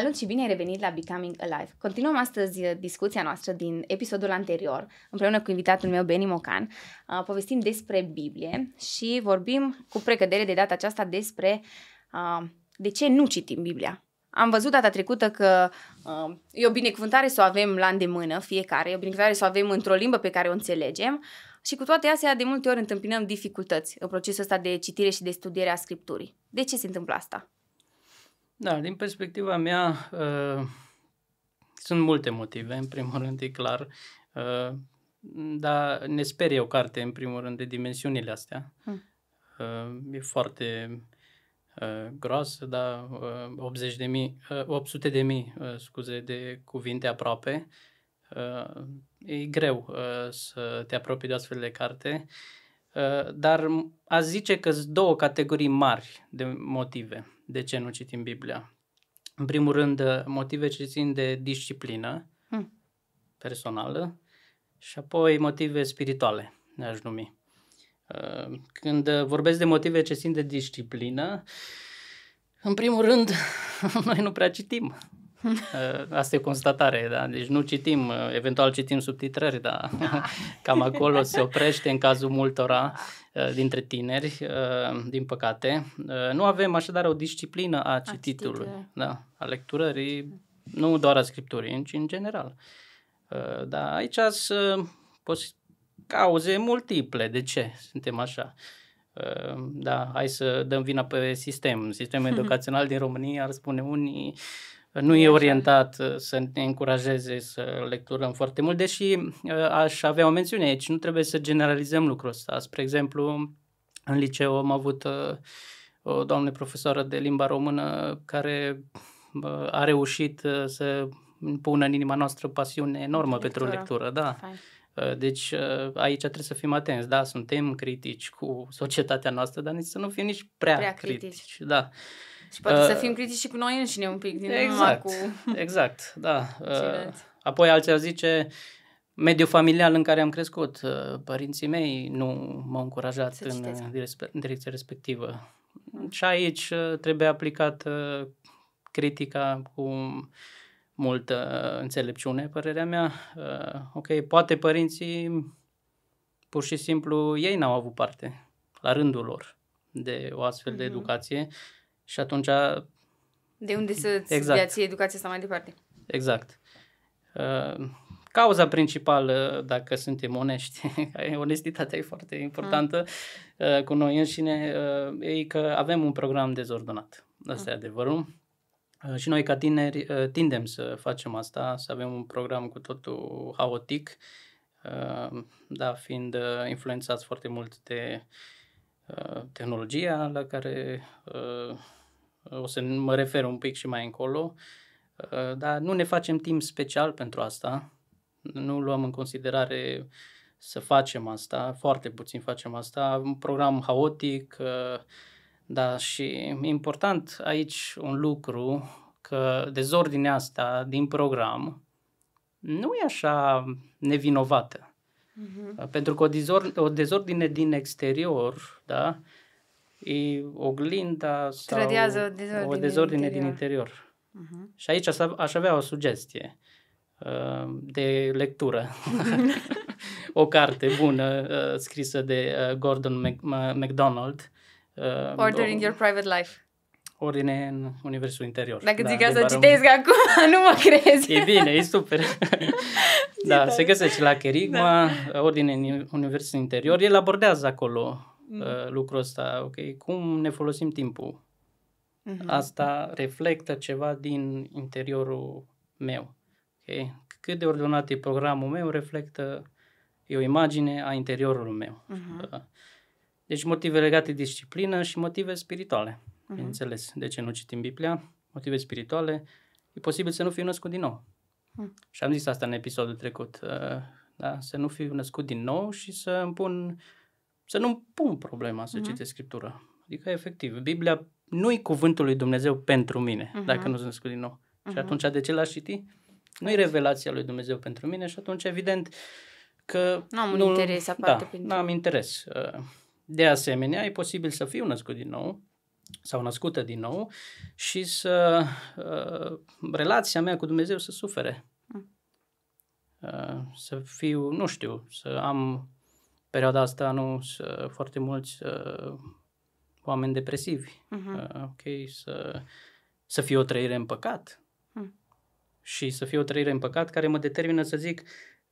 Salut și bine ai revenit la Becoming Alive! Continuăm astăzi uh, discuția noastră din episodul anterior, împreună cu invitatul meu, Beni Mocan. Uh, povestim despre Biblie și vorbim cu precădere de data aceasta despre uh, de ce nu citim Biblia. Am văzut data trecută că e o binecuvântare să o avem la îndemână fiecare, e o binecuvântare să o avem într-o limbă pe care o înțelegem și cu toate astea de multe ori întâmpinăm dificultăți în procesul ăsta de citire și de studiere a Scripturii. De ce se întâmplă asta? Da, din perspectiva mea, uh, sunt multe motive. În primul rând, e clar, uh, dar ne sperie o carte, în primul rând, de dimensiunile astea. Hmm. Uh, e foarte uh, groasă, dar uh, 80 de mii, uh, 800 de mii, uh, scuze, de cuvinte aproape. Uh, e greu uh, să te apropii de astfel de carte, uh, dar a zice că sunt două categorii mari de motive de ce nu citim Biblia. În primul rând, uh, motive ce țin de disciplină hmm. personală și apoi motive spirituale, ne-aș numi. Uh, când uh, vorbesc de motive ce țin de disciplină, în primul rând, noi nu prea citim. Asta e constatare, da? Deci nu citim, eventual citim subtitrări, dar cam acolo se oprește în cazul multora eh, dintre tineri, eh, din păcate. Eh, nu avem așadar o disciplină a cititului, a da, a lecturării, nu doar a scripturii, ci în general. Dar aici sunt cauze multiple de ce suntem așa da, hai să dăm vina pe sistem. Sistemul educațional din România, ar spune unii, nu e orientat uh, să ne încurajeze să lecturăm foarte mult, deși uh, aș avea o mențiune aici, nu trebuie să generalizăm lucrul ăsta. Spre exemplu, în liceu am avut uh, o doamnă profesoară de limba română care a reușit să pună în inima noastră pasiune enormă lectură. pentru lectură, da. Fain. Deci aici trebuie să fim atenți, da, suntem critici cu societatea noastră, dar nici să nu fim nici prea, prea critici. critici, da. Și poate uh, să fim critici și cu noi înșine un pic. Din exact, cu... exact, da. Uh, apoi alții ar zice, mediul familial în care am crescut, uh, părinții mei nu m-au încurajat să în, în direcția respectivă. Și aici uh, trebuie aplicat uh, critica cu multă înțelepciune, părerea mea. Ok, poate părinții pur și simplu ei n-au avut parte la rândul lor de o astfel mm-hmm. de mhm. educație. uh și atunci... De unde să-ți exact. dea ție educația asta mai departe. Exact. Uh, cauza principală, dacă suntem onești, onestitatea e foarte importantă mm. cu noi înșine, uh, e că avem un program dezordonat. Asta mm. e ah. adevărul. Și noi, ca tineri, tindem să facem asta, să avem un program cu totul haotic, da, fiind influențați foarte mult de tehnologia la care o să mă refer un pic și mai încolo, uh, dar nu ne facem timp special pentru asta, nu luăm în considerare să facem asta, foarte puțin facem asta, un program haotic, da, și important aici un lucru, că dezordinea asta din program nu e așa nevinovată. Uh-huh. Pentru că o, dizor- o dezordine din exterior, da, uh, e oglinda sau Trădează o dezordine, o dezordine interior. din interior. Uh-huh. Și aici aș avea o sugestie uh, de lectură. o carte bună uh, scrisă de uh, Gordon MacDonald. Uh, Ordering o, Your Private Life. Ordine în Universul Interior. Dacă da, zic să citesc acum, nu mă crezi. E bine, e super. da, se găsește la Kerigma, da. Ordine în Universul Interior. El abordează acolo mm. uh, lucrul ăsta, ok, cum ne folosim timpul. Mm-hmm. Asta reflectă ceva din interiorul meu. Okay? Cât de ordonat e programul meu, reflectă, e o imagine a interiorului meu. Mm-hmm. deci motive legate de disciplină și motive spirituale. Mm-hmm. Bineînțeles, de ce nu citim Biblia? Motive spirituale, e posibil să nu fiu născut din nou. Mm. Și am zis asta în episodul trecut. Uh, da? Să nu fiu născut din nou și să îmi pun să nu pun problema să uh-huh. citesc Scriptura. Adică, efectiv, Biblia nu-i cuvântul lui Dumnezeu pentru mine, uh-huh. dacă nu sunt născut din nou. Uh-huh. Și mhm. atunci, de ce l-aș citi? Nu-i revelația lui Dumnezeu pentru mine și atunci, evident, că... nu am un interes da, aparte da, pentru... n-am interes. De asemenea, e posibil să fiu născut din nou sau născută din nou și să uh, relația mea cu Dumnezeu să sufere. Mm. Uh, să fiu, nu știu, să am perioada asta nu să uh, foarte mulți uh, oameni depresivi. Uh-huh. Uh, ok, să, să fie o trăire în păcat. Uh-huh. Și să fie o trăire în păcat care mă determină să zic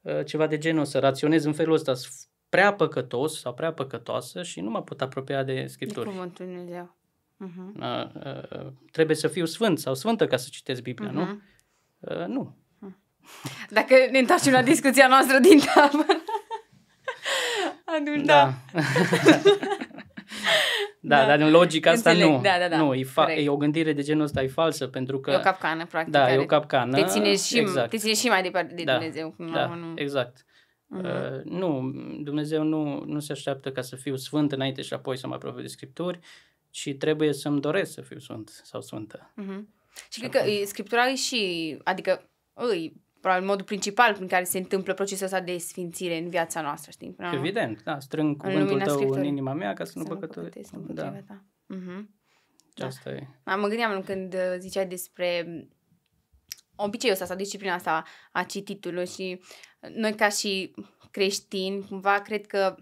uh, ceva de genul, să raționez în felul ăsta, prea păcătos sau prea păcătoasă și nu mă pot apropia de Scripturi. De cuvântul Dumnezeu. Uh-huh. Uh, uh, trebuie să fiu sfânt sau sfântă ca să citesc Biblia, uh-huh. nu? Mhm. Uh, nu. Hmm. Dacă ne întoarcem la discuția noastră din tavă planul, da. Da, da, dar în logica asta Înțeleg. nu. Da, da, da. Nu, e, fa- e o gândire de genul ăsta, e falsă, pentru că... E o capcană, practic. Da, e o capcană. Te ține și, exact. te ține și mai departe de da, Dumnezeu. Da, nu... exact. Uh-huh. Uh, nu, Dumnezeu nu, nu se așteaptă ca să fiu sfânt înainte și apoi să mă apropii de Scripturi, ci trebuie să-mi doresc să fiu sfânt sau sfântă. Uh-huh. Și, și cred că Scriptura e și, adică, îi probabil modul principal prin care se întâmplă procesul ăsta de sfințire în viața noastră, știi? Până Evident, da, strâng cuvântul tău în inima mea ca să, să nu păcătuiesc da. ta. Uh-huh. Da. Asta e. Da, mă gândeam când uh, ziceai despre mm, obiceiul ăsta sau disciplina asta a cititului și uh, noi ca și creștini, cumva cred că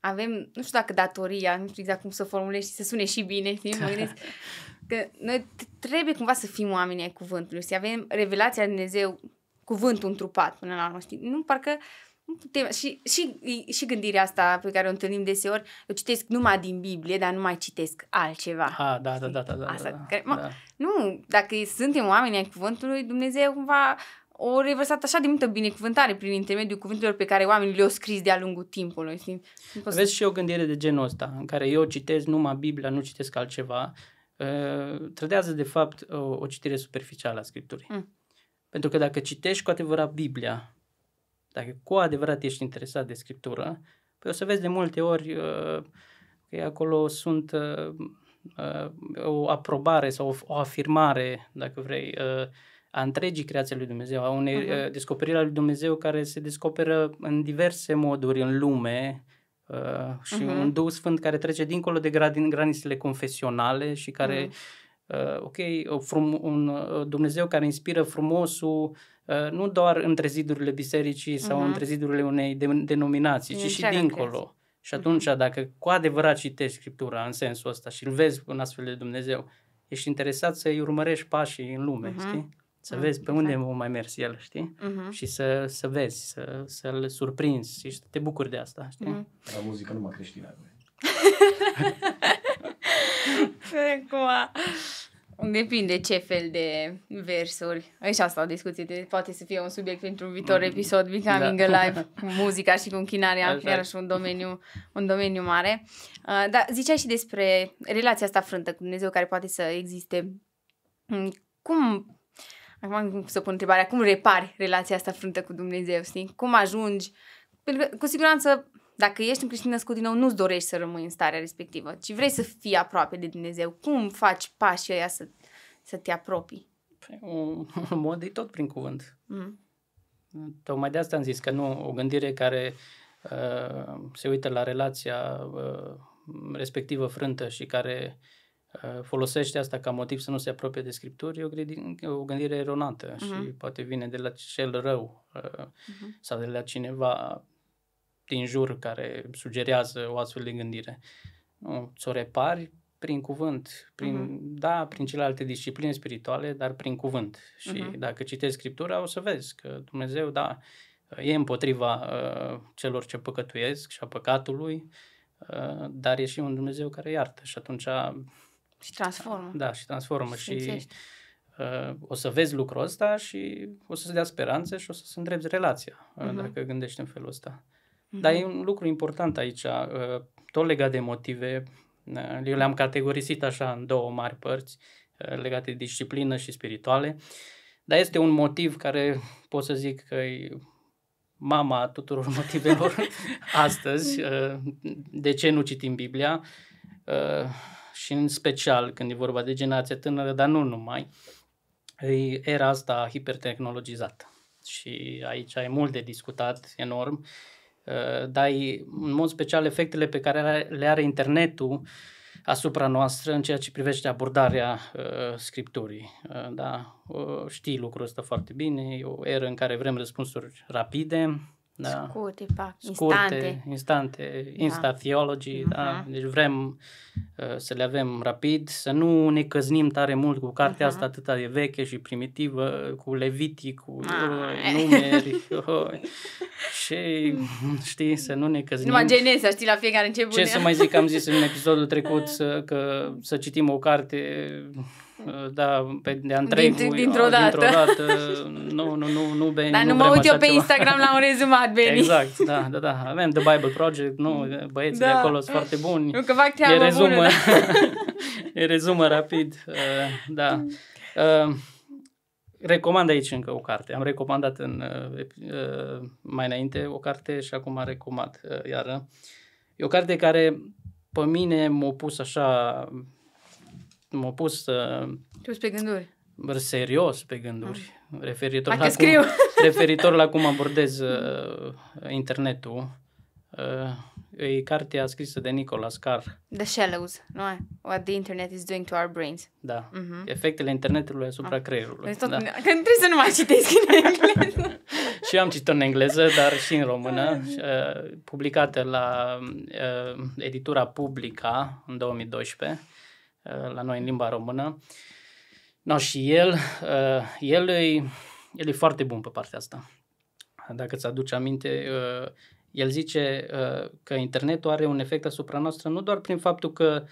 avem, nu știu dacă datoria, nu știu exact cum să formulezi și să sune și bine, știi? Mă gândesc, că noi trebuie cumva să fim oameni ai cuvântului, să avem revelația de Dumnezeu, cuvântul întrupat până la urmă, știi? Nu, parcă nu putem, și, și, și gândirea asta pe care o întâlnim deseori, eu citesc numai din Biblie, dar nu mai citesc altceva. Ah, da, da, da, da, da, asta, da, da, care, mă, da. Nu, dacă suntem oameni ai cuvântului, Dumnezeu cumva o revărsat așa de multă binecuvântare prin intermediul cuvintelor pe care oamenii le-au scris de-a lungul timpului. Vezi să... și o gândire de genul ăsta, în care eu citesc numai Biblia, nu citesc altceva Ă, trădează de fapt o, o citire superficială a Scripturii. Mm. Pentru că dacă citești cu adevărat Biblia, dacă cu adevărat ești interesat de Scriptură, păi o să vezi de multe ori uh, că acolo sunt uh, uh, o aprobare sau o, o afirmare, dacă vrei, uh, a întregii creații lui Dumnezeu, a unei uh-huh. Mhm. descoperiri a lui Dumnezeu care se descoperă în diverse moduri în lume, uh, și uh-huh. un Duh Sfânt care trece dincolo de grad- granițele confesionale și care, uh-huh. uh, ok, frum- un uh, Dumnezeu care inspiră frumosul uh, nu doar între zidurile bisericii uh-huh. sau mhm. între zidurile unei de- denominații, Din ci și dincolo. Crezi? Și atunci, dacă cu adevărat citești Scriptura în sensul ăsta și îl vezi un astfel de Dumnezeu, ești interesat să-i urmărești pașii în lume, uh-huh. știi? Să ah, vezi pe exact. unde o mai mers el, știi? Uh-huh. Și să, să vezi, să, să-l surprinzi și să te bucuri de asta, știi? Uh-huh. La muzică numai creștină. Acum, depinde ce fel de versuri. Aici asta o discuție, de, poate să fie un subiect pentru un viitor mm. episod, Becoming da. Alive, cu muzica și cu închinarea, iarăși un domeniu, un domeniu mare. Uh, dar ziceai și despre relația asta frântă cu Dumnezeu care poate să existe. Mm, cum Acum să pun întrebarea, cum repari relația asta frântă cu Dumnezeu, știi? Cum ajungi? Pentru că, cu siguranță, dacă ești un creștin născut din nou, nu-ți dorești să rămâi în starea respectivă, ci vrei să fii aproape de Dumnezeu. Cum faci pașii ăia să, să te apropii? Păi, un, un mod e tot prin cuvânt. Mm. Tocmai de asta am zis că nu o gândire care uh, se uită la relația uh, respectivă frântă și care Uh, folosește asta ca motiv să nu se apropie de scripturi, e o, gândi- o gândire eronată uh-huh. și poate vine de la cel rău uh-huh. sau de la cineva din jur care sugerează o astfel de gândire. Nu, ți-o repari prin cuvânt, prin, uh-huh. da, prin celelalte discipline spirituale, dar prin cuvânt. Și uh-huh. dacă citești Scriptura, o să vezi că Dumnezeu, da, e împotriva uh, celor ce păcătuiesc și a păcatului, uh, dar e și un Dumnezeu care iartă și atunci și transformă. Da, și transformă. Sfințești. Și uh, o să vezi lucrul ăsta și o să-ți dea speranțe și o să-ți îndrepti relația, uh-huh. dacă gândești în felul ăsta. Uh-huh. Dar e un lucru important aici, uh, tot legat de motive, uh, eu le-am categorisit așa în două mari părți, uh, legate de disciplină și spirituale, dar este un motiv care pot să zic că e mama tuturor motivelor astăzi, uh, de ce nu citim Biblia, uh, și în special când e vorba de generație tânără, dar nu numai, era asta hipertehnologizată. Și aici e mult de discutat, enorm, uh, dar e, în mod special efectele pe care le are internetul asupra noastră în ceea ce privește abordarea uh, scripturii. Uh, da, uh, știi lucrul ăsta foarte bine, e o eră în care vrem răspunsuri rapide, da. Scurte, pac, Scurte, instante. instante, da. insta theology, uh-huh. Mhm. da? Deci vrem uh, să le avem rapid, să nu ne căznim tare mult cu cartea uh-huh. asta atâta de veche și primitivă, cu levitii, cu ah. numeri și știi, să nu ne căznim. Numai geneza, știi, la fiecare început. Ce să mai zic, am zis în episodul trecut să, că să citim o carte Ă, da, pe de Andrei dintr-o, dintr dată. dintr-o dată. Nu, nu, nu, nu, Beni, Dar nu, nu mă uit eu pe ceva. Instagram la un rezumat, Beni. Exact, da, da, da. Avem The Bible Project, nu, băieții da. de acolo sunt foarte buni. Nu, că fac treabă e rezumă, bună, da. e rezumă rapid, uh, da. Uh, recomand aici încă o carte. Am recomandat în, uh, mai înainte o carte și acum recomand uh, iară. E o carte care pe mine m-a pus așa m au pus să uh, pus pe gânduri. Serios pe gânduri. Mm. Referitor, la scriu. Cum, referitor la cum abordez uh, internetul. Uh, e cartea scrisă de Nicolas Carr. The Shallows, nu? No? What the Internet is doing to our brains. Da. Mm-hmm. Efectele internetului asupra ah. creierului. Tot, da. Când trebuie să nu mai citesc în engleză. și am citit în engleză, dar și în română. Ah. Uh, publicată la uh, editura Publica în 2012 Uh, la noi în limba română. No, și el, uh, el e, el e foarte bun pe partea asta. Dacă ți aduci aminte, uh, el zice că internetul are un efect asupra noastră nu doar prin faptul că uh,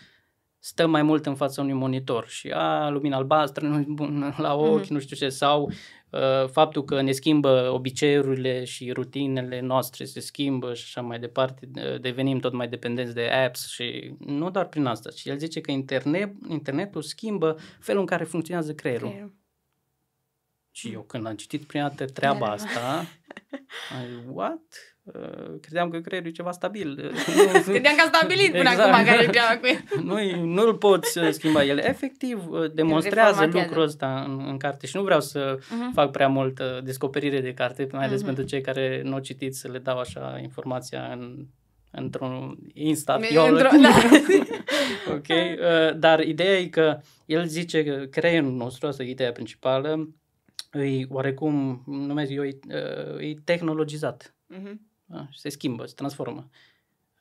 stă mai mult în fața unui monitor și a, lumina albastră nu bună la ochi, mm-hmm. nu știu ce, sau uh, faptul că ne schimbă obiceiurile și rutinele noastre se schimbă și așa mai departe, uh, devenim tot mai dependenți de apps și nu doar prin asta, și el zice că internet, internetul schimbă felul în care funcționează creierul. creierul. Și eu când am citit prima dată treaba asta, am zis, what? Uh, credeam că creierul e ceva stabil. credeam că a stabilit până exact. acum care treaba cu el. Nu, nu-l poți uh, schimba. El efectiv uh, demonstrează lucrul ăsta în, în carte și nu vreau să uh-huh. fac prea mult descoperire de carte, mai ales uh-huh. pentru cei care nu o citiți să le dau așa informația în într-un instant. Într da. ok, dar ideea e că el zice că creierul nostru, asta e ideea principală, îi oarecum, numesc eu, îi, tehnologizat. Uh-huh. Se schimbă, se transformă.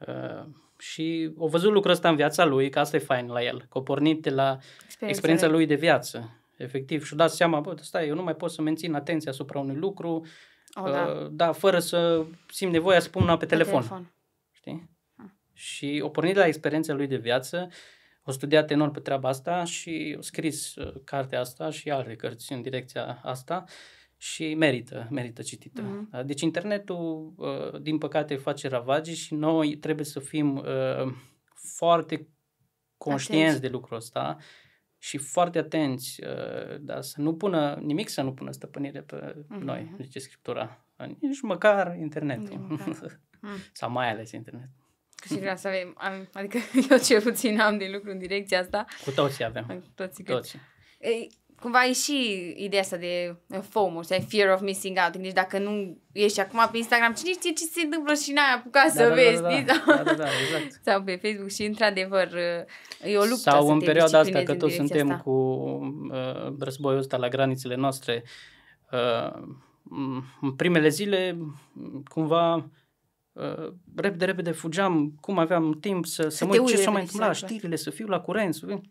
Uh, și o văzut lucrul ăsta în viața lui, că asta e fain la el, că o pornit de la experiența, experiența lui de viață, efectiv. Și dat seama, bă, stai, eu nu mai pot să mențin atenția asupra unui lucru, oh, uh, da. da, fără să simt nevoia să pun una pe, pe telefon. telefon. Știi? Ah. Și o pornit de la experiența lui de viață, uh, o studiat enorm pe treaba asta și a scris uh, cartea asta și alte cărți în direcția asta și merită, merită citită. Mm-hmm. Deci internetul, uh, din păcate, face ravagii și noi trebuie să fim uh, foarte conștienți atenți. de lucrul ăsta și foarte atenți, da, să nu pună nimic, să nu pună stăpânire pe mm-hmm. noi, mhm. zice Scriptura. Nici măcar internetul. Nici măcar. Mm. Sau mai ales internetul. Cu siguranță avem, am, adică eu cel puțin am din lucru în direcția asta. Cu toții avem. Cu toții. Cu toții. Că... E, cumva e și ideea asta de FOMO, să ai fear of missing out. Deci dacă nu ești acum pe Instagram, cine știe ce se întâmplă și n-ai apucat da, să da, da vezi, da, da, da, da, da, da, exact. Sau pe Facebook și într-adevăr e o luptă Sau să în perioada asta, că toți suntem asta. cu uh, războiul ăsta la granițele noastre, uh, în primele zile cumva Uh, repede, repede fugeam, cum aveam timp să, să, să mă uit ce s-a mai întâmplat, exact. știrile, să fiu la curent. Să fiu...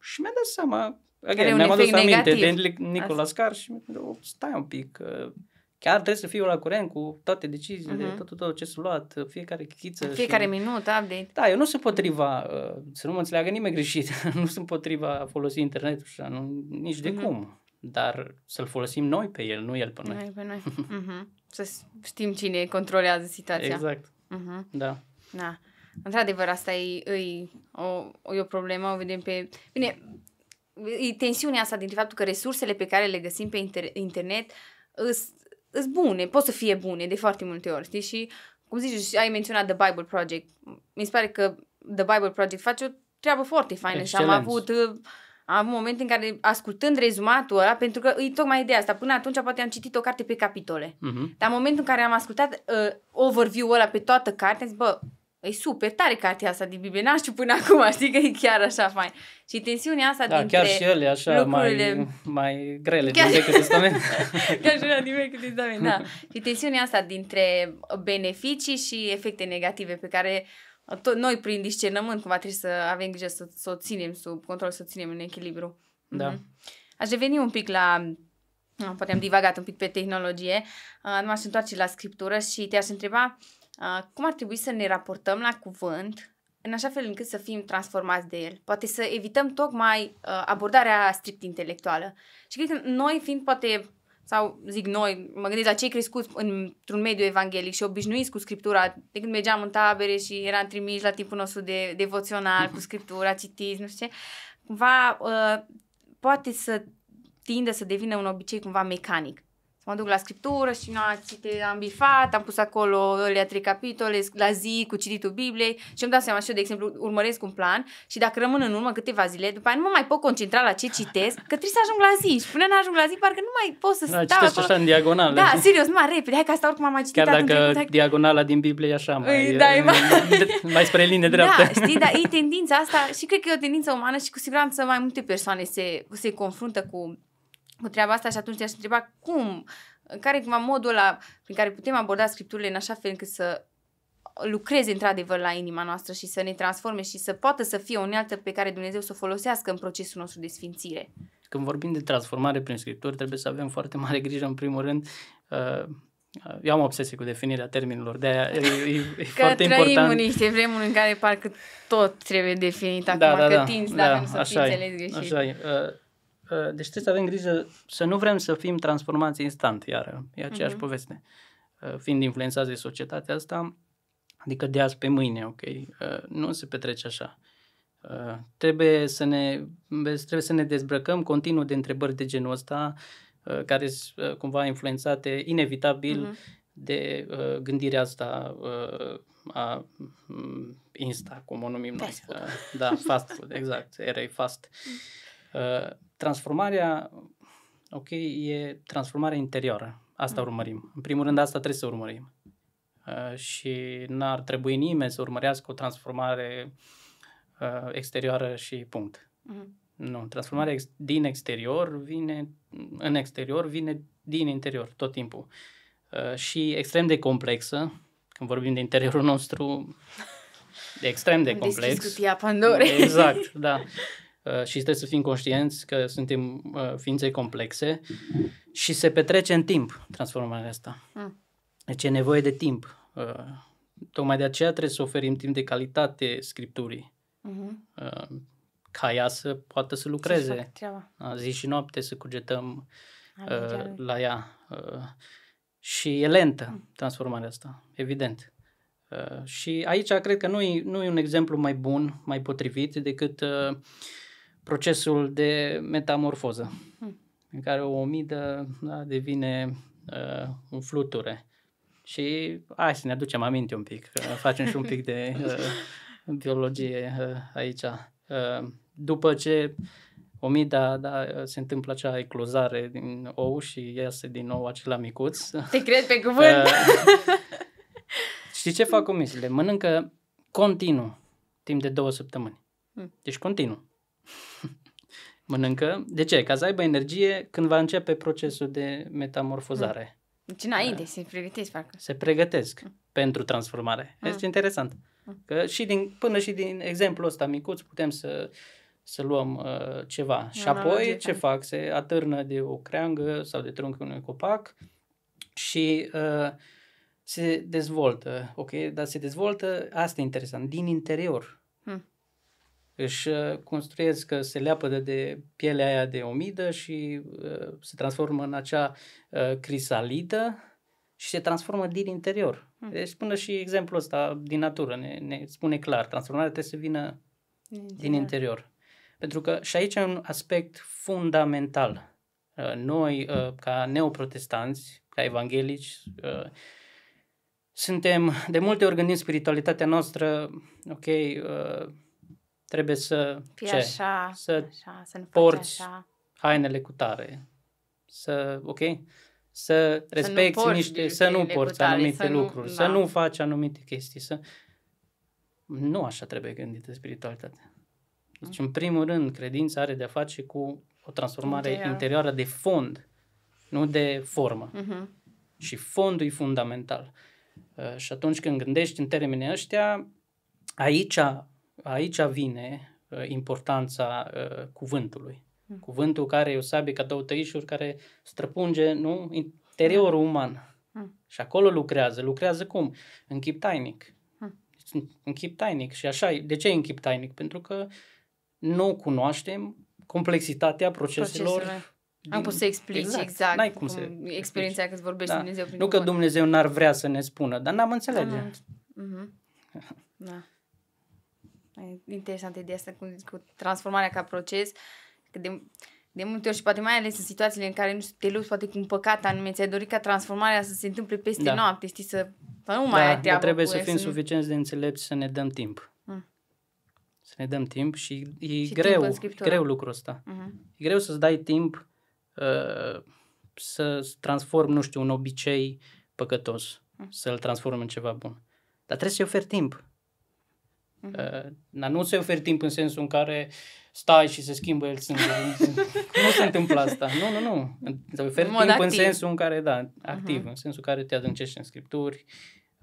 Și mi-a dat seama, okay, mi-am adus aminte de Nicola Scar și zis, oh, stai un pic, uh, chiar trebuie să fiu la curent cu toate deciziile, uh-huh. totul, totul ce s-a luat, fiecare chichiță. Fiecare și... minut, update. Da, eu nu sunt potriva, uh, să nu mă înțeleagă nimeni greșit, nu sunt potriva a folosi internetul și nici uh-huh. de mhm. cum, dar să-l folosim noi pe el, nu el pe noi. Noi pe noi. Uh-huh. să știm cine controlează situația. Exact. Uh-huh. Da. Da. Într-adevăr, asta e, e, o, e o problemă, o vedem pe... Bine, e tensiunea asta dintre faptul că resursele pe care le găsim pe inter- internet sunt bune, pot să fie bune de foarte multe ori, știi? Și, cum zici, ai menționat The Bible Project. Mi se pare că The Bible Project face o treabă foarte faină Excellent. și am avut... Uh, am un moment în care, ascultând rezumatul ăla, pentru că e tocmai ideea asta, până atunci poate am citit o carte pe capitole. Uh-huh. Dar în momentul în care am ascultat uh, overview-ul ăla pe toată cartea, zic, bă, e super tare cartea asta din Biblie, n-am știut până acum, știi că e chiar așa mai. Și tensiunea asta da, dintre chiar și ele așa lucrurile... mai, mai grele chiar... din Vechiul Testament. chiar și din Vechiul Testament, da. și tensiunea asta dintre beneficii și efecte negative pe care tot, noi prin discernământ cumva trebuie să avem grijă să, să o ținem sub control, să o ținem în echilibru. Da. Mm-hmm. Aș reveni un pic la poate am divagat un pic pe tehnologie, uh, Nu m-aș întoarce la scriptură și te-aș întreba uh, cum ar trebui să ne raportăm la cuvânt în așa fel încât să fim transformați de el. Poate să evităm tocmai uh, abordarea strict intelectuală. Și cred că noi, fiind poate sau zic noi, mă gândesc la cei crescuți într-un mediu evanghelic și obișnuiți cu scriptura. De când mergeam în tabere și eram trimiși la timpul nostru de devoțional, cu scriptura, citiți, nu știu ce, cumva uh, poate să tindă să devină un obicei cumva mecanic să mă duc la scriptură și na, te am bifat, am pus acolo alea trei capitole, la zi, cu cititul Bibliei și îmi dau seama și eu, de exemplu, urmăresc un plan și dacă rămân în urmă câteva zile, după aia nu mă mai pot concentra la ce citesc, că trebuie să ajung la zi și până nu ajung la zi, parcă nu mai pot să da, stau acolo. așa în diagonală. Da, serios, nu mai repede, hai că asta oricum am mai citit. Chiar dacă atunci, diagonala din Biblie e așa mai, da, e mai... mai spre linie da, dreaptă. Da, știi, dar e tendința asta și cred că e o tendință umană și cu siguranță mai multe persoane se, se confruntă cu cu treaba asta și atunci te-aș întreba cum, care cumva modul ăla prin care putem aborda scripturile în așa fel încât să lucreze într-adevăr la inima noastră și să ne transforme și să poată să fie o unealtă pe care Dumnezeu să o folosească în procesul nostru de sfințire. Când vorbim de transformare prin scripturi, trebuie să avem foarte mare grijă, în primul rând, uh, eu am obsesie cu definirea termenilor, de aia e, e, că foarte trăim important. în niște vremuri în care parcă tot trebuie definit da, acum, da, da, că da, tinzi da, dacă da, nu să așa fi e, înțeles greșit. Așa e. Uh, deci trebuie să avem grijă să nu vrem să fim transformați instant, iar e aceeași uh-huh. poveste. Ă, fiind influențați de societatea asta, adică de azi pe mâine, ok, ă, nu se petrece așa. Ă, trebuie să ne, trebuie să ne dezbrăcăm continuu de întrebări de genul ăsta, care sunt cumva influențate inevitabil uh-huh. de gândirea asta a Insta, cum o numim fast noi. Food. Da, fast food, exact, erei fast. Mm. Uh, transformarea, ok, e transformarea interioară. Asta mm. urmărim. În primul rând, asta trebuie să urmărim. Uh, și n-ar trebui nimeni să urmărească o transformare uh, exterioară și punct. Mm-hmm. Nu, transformarea ex- din exterior vine în exterior, vine din interior tot timpul. Uh, și extrem de complexă, când vorbim de interiorul nostru, extrem de complex. Deschis cutia Pandorei. Exact, da. Uh, și trebuie să fim conștienți că suntem uh, ființe complexe și se petrece în timp transformarea asta. Mm. Deci e nevoie de timp. Uh, tocmai de aceea trebuie să oferim timp de calitate scripturii. Mm-hmm. Ca ea să poată să lucreze zi și noapte, să cugetăm uh, la ea. Uh, și e lentă mm. transformarea asta, evident. Uh, și aici cred că nu e, nu e un exemplu mai bun, mai potrivit decât uh, procesul de metamorfoză, hmm. în care o omidă da, devine uh, un fluture. Și hai să ne aducem aminte un pic, că facem și un pic de uh, biologie uh, aici. Uh, după ce omida, da, se întâmplă acea eclozare din ou și iese din nou acela micuț. Te cred pe cuvânt! Uh, știi ce fac omizile? Mănâncă continuu, timp de două săptămâni. Hmm. Deci continuu. Mănâncă. De ce? Ca să aibă energie când va începe procesul de metamorfozare. Mm. Deci înainte, se pregătesc, parcă. Se pregătesc mm. pentru transformare. Mm. Este interesant. Mm. Că și din, până și din exemplul ăsta micuț putem să, să luăm uh, ceva. Analogie, și apoi ce da. fac? Se atârnă de o creangă sau de trunchiul unui copac și uh, se dezvoltă. Ok? Dar se dezvoltă, asta e interesant, din interior. Mm își uh, construiesc, că uh, se leapă de pielea aia de omidă și uh, se transformă în acea uh, crisalidă și se transformă din interior. Mm. Deci spune și exemplul ăsta din natură ne, ne spune clar, transformarea trebuie să vină din interior. Din interior. Pentru că și aici e un aspect fundamental. Uh, noi, uh, ca neoprotestanți, ca evanghelici, uh, suntem, de multe ori gândim spiritualitatea noastră, ok, uh, trebuie să Fii ce? Așa, să, așa, să porți așa. hainele cu tare, să, ok? Să respecti să niște, să nu porți tare, anumite să lucruri, nu, să da. nu faci anumite chestii, să... Nu așa trebuie gândită spiritualitatea. Deci, mm. în primul rând, credința are de-a face cu o transformare Interior. interioară de fond, nu de formă. Uh-huh. Și fondul e fundamental. Uh, și atunci când gândești în termenii ăștia, aici aici vine uh, importanța uh, cuvântului. Hmm. Cuvântul care e o sabie ca două tăișuri care străpunge nu, interiorul hmm. uman. Mm. Și acolo lucrează. Lucrează cum? În chip tainic. Mm. În chip tainic. Și așa, de ce în chip tainic? Pentru că nu cunoaștem complexitatea proceselor Procesele. Din... Am pus să explici exact. exact N-ai cum, cum să experiența că când vorbești da. Dumnezeu prin Nu că Dumnezeu n-ar vrea să ne spună, dar n-am înțelege. Mm-hmm. Da. E interesantă ideea asta cu, cu transformarea ca proces. Că de, de multe ori și poate mai ales în situațiile în care nu te lupți poate cu un păcat anume, ți-ai dorit ca transformarea să se întâmple peste da. noapte, știi, să, să nu da, mai da, ai treabă trebuie să fim să suficienți de înțelepți să ne dăm timp. Mm. Să ne dăm timp și e și greu, greu lucrul ăsta. Mm-hmm. E greu să-ți dai timp uh, să transform, nu știu, un obicei păcătos, mm. să-l transform în ceva bun. Dar trebuie să-i oferi timp. Uh-huh. Dar nu se oferi timp în sensul în care stai și se schimbă el sângele. nu se întâmplă asta. Nu, nu, nu. se oferi timp activ. în sensul în care, da, activ, uh-huh. în sensul în care te adâncești în scripturi,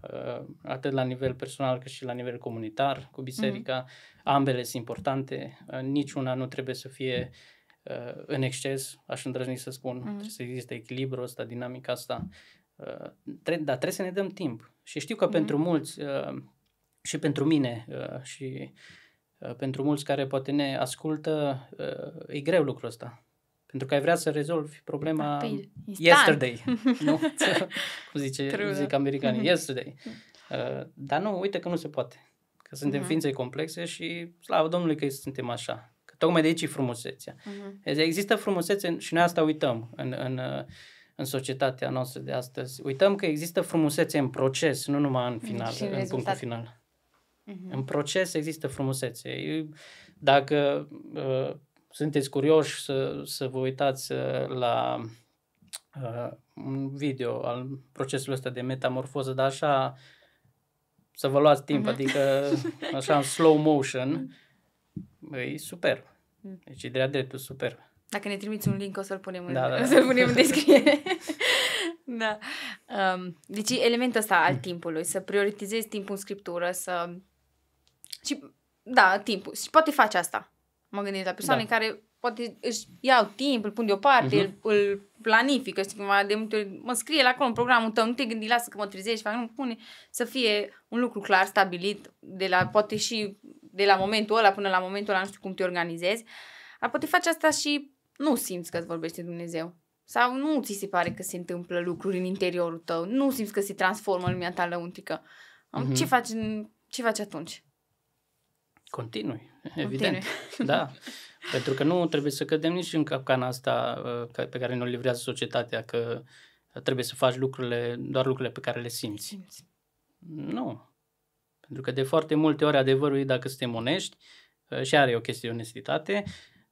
eh, atât la nivel personal cât și la nivel comunitar cu biserica. Uh-huh. Ambele sunt importante. Eh, niciuna nu trebuie să fie în exces, aș îndrăzni să spun. Uh-huh. Trebuie să existe echilibru ăsta, dinamica asta. Dar trebuie să ne dăm timp. Și știu că pentru mulți și pentru mine uh, și uh, pentru mulți care poate ne ascultă, uh, e greu lucrul ăsta. Pentru că ai vrea să rezolvi problema da, păi, yesterday, nu? Cum zice, zic da. americanii, mhm. yesterday. Dar nu, uite că nu se poate. Că suntem uh-huh. ființe complexe și slavă Domnului că suntem așa. Că tocmai de aici e frumusețea. Uh-huh. Există frumusețe și noi asta uităm în, în, în societatea noastră de astăzi. Uităm că există frumusețe în proces, nu numai în final, în, în punctul final. Uh-huh. În proces există frumusețe. Dacă uh, sunteți curioși să, să vă uitați uh, la uh, un video al procesului ăsta de metamorfoză, dar așa să vă luați timp, uh-huh. adică așa în slow motion, mhm. e super. Deci e de dreptul super. Dacă ne trimiți un link, o să-l punem în, da, da. da. să l punem în descriere. da. Um, deci elementul ăsta al mm. timpului, să prioritizezi timpul în scriptură, să și, da, timpul. Și poate face asta. Mă gândesc la persoane da. care poate își iau timp, îl pun deoparte, uh-huh. îl, îl planifică, știi cumva, de multe ori mă scrie la acolo în programul tău, nu te gândi, lasă că mă trezești, fac, nu pune să fie un lucru clar, stabilit, de la, poate și de la momentul ăla până la momentul ăla, nu știu cum te organizezi, ar poate face asta și nu simți că îți vorbește Dumnezeu. Sau nu ți se pare că se întâmplă lucruri în interiorul tău, nu simți că se transformă lumea ta lăuntrică. Uh-huh. Ce faci, ce faci atunci? Continui, evident. Continui. Da. Pentru că nu trebuie să cădem nici în capcana asta uh, pe care ne-o livrează societatea, că trebuie să faci lucrurile, doar lucrurile pe care le simți. simți. Nu. Pentru că de foarte multe ori adevărul e dacă suntem onești, uh, și are o chestie de onestitate,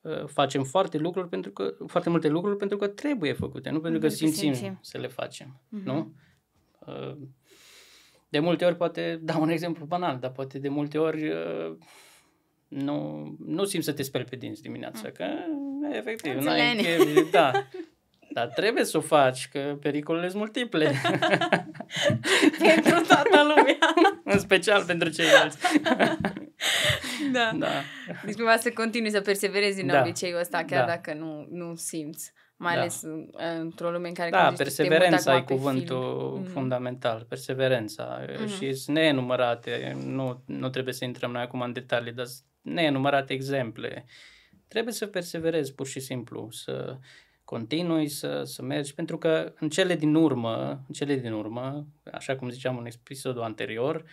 uh, facem foarte, lucruri pentru că, foarte multe lucruri pentru că trebuie făcute, nu pentru că mm-hmm, simțim, simțim. să le facem. Mm-hmm. Nu? De multe ori, poate, dau un exemplu banal, dar poate de multe ori nu, nu simți să te speli pe dinți dimineața, că efectiv, n-ai da. Dar trebuie să o faci, că pericolele sunt multiple. pentru toată lumea. În special pentru ceilalți. da. da. Deci cumva să continui să perseverezi în da. obiceiul ăsta, chiar da. dacă nu, nu simți. Mai da. ales uh, într-o lume în care... Da, perseverența e cuvântul film. Mm. fundamental. Perseverența. Mm-hmm. Și sunt nenumărate. Nu, nu trebuie să intrăm noi acum în detalii, dar nenumărate exemple. Trebuie să perseverezi pur și simplu, să continui, să, să mergi, pentru că în cele din urmă, în cele din urmă, așa cum ziceam în episodul anterior,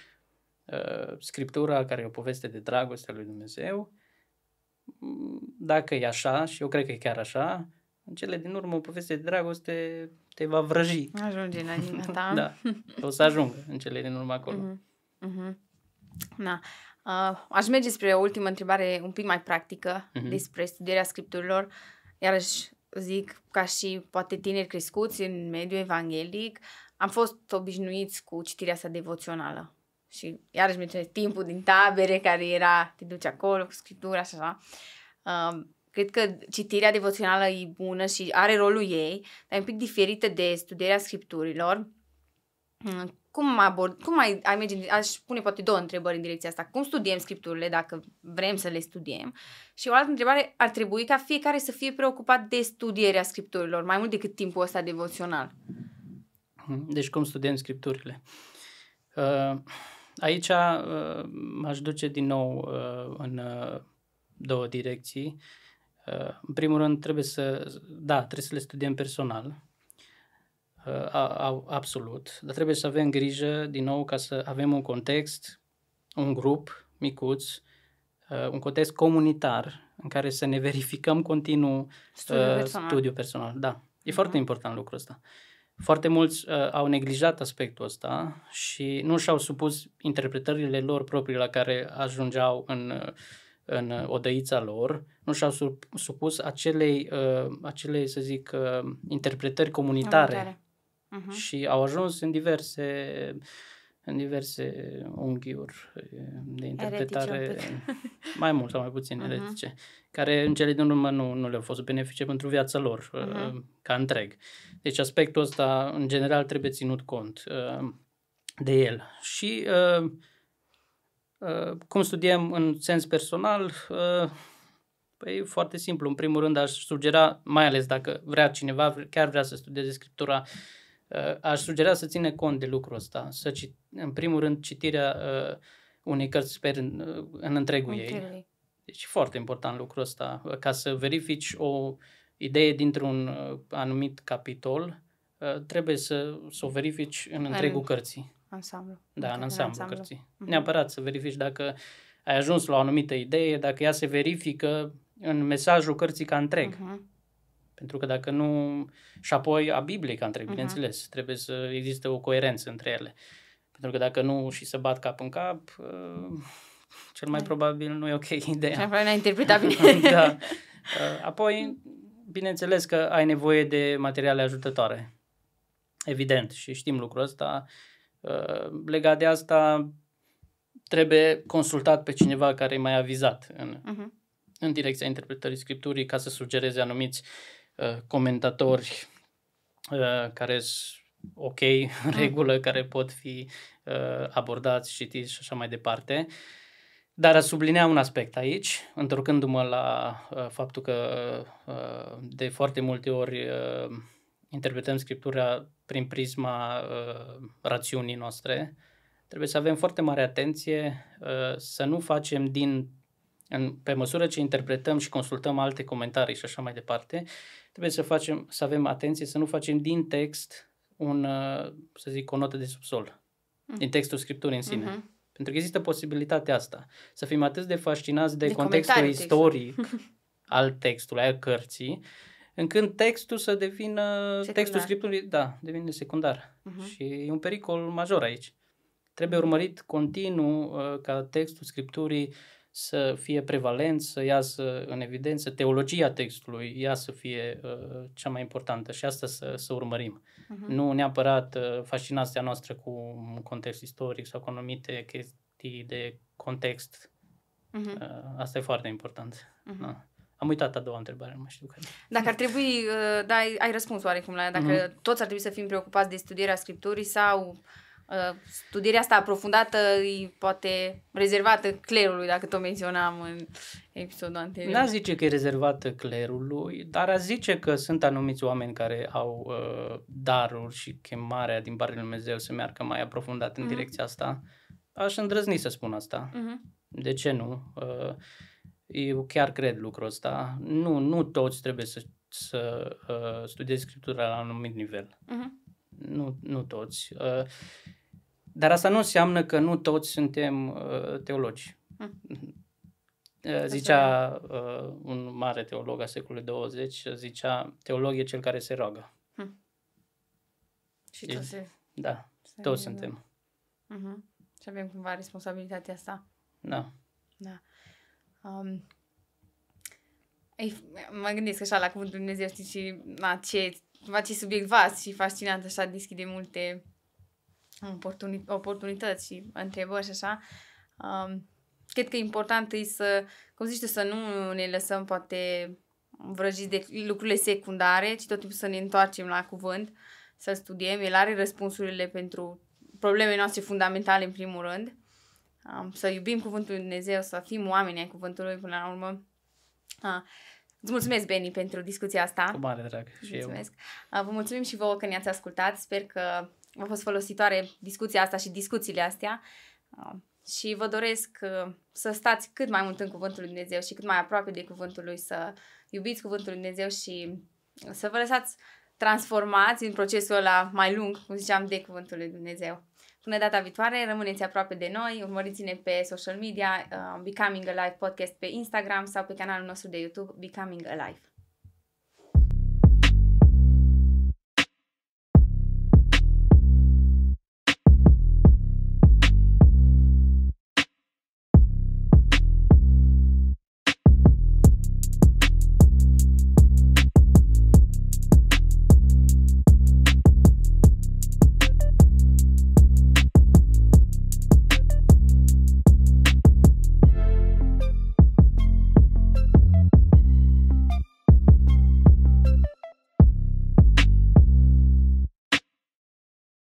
uh, Scriptura care e o poveste de dragoste a lui Dumnezeu, mm, dacă e așa, și eu cred că e chiar așa, în cele din urmă o poveste de dragoste te va vrăji. Ajunge la tine, da? da, o să ajungă în cele din urmă acolo. Mm-hmm. Mm-hmm. Da. Uh, aș merge spre o ultimă întrebare un pic mai practică uh-huh. despre studierea scripturilor. Iarăși zic, ca și poate tineri crescuți în mediul evanghelic, am fost obișnuiți cu citirea sa devoțională. Și iarăși mi timpul din tabere care era, te duci acolo cu scriptura și așa. Uh, cred că citirea devoțională e bună și are rolul ei, dar e un pic diferită de studierea scripturilor. Uh, cum, abord, cum ai, ai merge, aș pune poate două întrebări în direcția asta. Cum studiem scripturile, dacă vrem să le studiem? Și o altă întrebare, ar trebui ca fiecare să fie preocupat de studierea scripturilor, mai mult decât timpul ăsta devoțional. Deci cum studiem scripturile? Uh, aici uh, m-aș duce din nou uh, în două direcții. În primul rând, trebuie să, da, trebuie să le studiem personal, Uh, a, absolut, dar trebuie să avem grijă, din nou, ca să avem un context, un grup micuț, uh, un context comunitar în care să ne verificăm continuu studiul uh, personal. Studiu personal. Da, e uh-huh. foarte important lucrul ăsta. Foarte mulți uh, au neglijat aspectul ăsta și nu și-au supus interpretările lor proprii la care ajungeau în, în odăița lor, nu și-au supus acelei, uh, acelei să zic, uh, interpretări comunitare. comunitare uh-huh. și au ajuns în diverse în diverse unghiuri de interpretare, eretice, mai mult sau mai puțin uh-huh. eretice, care în cele din urmă nu, nu le-au fost benefice pentru viața lor uh-huh. ca întreg. Deci aspectul ăsta, în general, trebuie ținut cont uh, de el. Și uh, uh, cum studiem în sens personal, uh, Păi foarte simplu. În primul rând aș sugera, mai ales dacă vrea cineva, chiar vrea să studieze scriptura, uh, Uh, aș sugera să ține cont de lucrul ăsta, să ci, în primul rând citirea uh, unei cărți pe, uh, în, în întregul ei. Deci foarte important lucrul ăsta, uh, ca să verifici o idee dintr-un anumit capitol, uh, trebuie să, să o verifici în, în întregul cărții. Ansamblu. Da, în, în ansamblu, ansamblu cărții. Uh-huh. Neapărat să verifici dacă ai ajuns la o anumită idee, dacă ea se verifică în mesajul cărții ca întreg. Uh-huh. Pentru că dacă nu... Și apoi a Bibliei ca întreg, uh-huh. Mhm. bineînțeles. Trebuie să existe o coerență între ele. Pentru că dacă nu și să bat cap în cap, ă, cel mai da. probabil nu e ok ideea. Cel mai probabil n-ai interpretat bine. da. Ă, apoi, bineînțeles că ai nevoie de materiale ajutătoare. Evident, și știm lucrul ăsta. Ă, legat de asta, trebuie consultat pe cineva care e mai avizat în, uh-huh. în direcția interpretării scripturii ca să sugereze anumiți Uh, comentatori uh, care sunt ok, în mm. regulă, care pot fi uh, abordați, citiți și așa mai departe. Dar a sublinea un aspect aici, întorcându-mă la faptul că de foarte multe ori interpretăm scriptura prin prisma rațiunii noastre, trebuie să avem foarte mare atenție să nu facem din în, pe măsură ce interpretăm și consultăm alte comentarii și așa mai departe, trebuie să, facem, să avem atenție să nu facem din text un, uh, să zic, o notă de subsol, mm. din textul scripturii în sine. Mm-hmm. Pentru că există posibilitatea asta. Să fim atât de fascinați de, de contextul istoric textul. al textului, al cărții, încât textul să devină, secundar. textul scripturii, da, devine secundar. Uh-huh. Și e un pericol major aici. Trebuie urmărit continuu uh, ca textul scripturii să fie prevalent, să iasă în evidență, teologia textului, ea să fie uh, cea mai importantă și asta să, să urmărim. Uh-huh. Nu neapărat uh, fascinația noastră cu un context istoric sau cu anumite chestii de context. Uh-huh. Uh, asta e foarte important. Uh-huh. Da. Am uitat a doua întrebare, nu mai știu care. Dacă ar trebui, uh, da, ai, ai răspuns oarecum la ea, dacă mm-hmm. toți ar trebui să fim preocupați de studierea Scripturii sau Uh, studierea asta aprofundată e poate rezervată clerului, dacă tot menționam în episodul anterior. N-aș zice că e rezervată clerului, dar a zice că sunt anumiți oameni care au uh, daruri și chemarea din partea lui Dumnezeu să meargă mai aprofundat în mm-hmm. direcția asta. Aș îndrăzni să spun asta. Mm-hmm. De ce nu? Uh, eu chiar cred lucrul ăsta. Nu, nu toți trebuie să, să uh, studiezi scriptura la un anumit nivel. Uh-huh. Nu, nu toți. Uh, dar asta nu înseamnă că nu toți suntem uh, teologi. Hmm. Uh, zicea uh, un mare teolog a secolului 20, zicea, teolog e cel care se roagă. Hmm. Și toți Da, se toți suntem. Uh-huh. Și avem cumva responsabilitatea asta. Da. Da. Um, ei, mă gândesc așa la cuvântul Dumnezeu, știi, și la ce, la ce subiect vast și fascinant, așa deschide multe oportuni- oportunități și întrebări și așa, um, cred că important e să, cum zici tu, să nu ne lăsăm poate vrăjiți de lucrurile secundare, ci tot timpul să ne întoarcem la cuvânt, să studiem. El are răspunsurile pentru problemele noastre fundamentale, în primul rând. Um, să iubim Cuvântul Lui Dumnezeu, să fim oameni ai Cuvântului până la urmă. Uh, Îți mulțumesc, Beni, pentru discuția asta. Cu mare drag. Și mulțumesc. Eu. Vă mulțumim și vouă că ne-ați ascultat. Sper că a fost folositoare discuția asta și discuțiile astea uh, și vă doresc uh, să stați cât mai mult în Cuvântul Lui Dumnezeu și cât mai aproape de Cuvântul Lui, să iubiți Cuvântul Lui Dumnezeu și uh, să vă lăsați transformați în procesul ăla mai lung, cum ziceam, de Cuvântul Lui Dumnezeu. Până data viitoare, rămâneți aproape de noi, urmăriți-ne pe social media, uh, Becoming Alive Podcast pe Instagram sau pe canalul nostru de YouTube, Becoming Alive.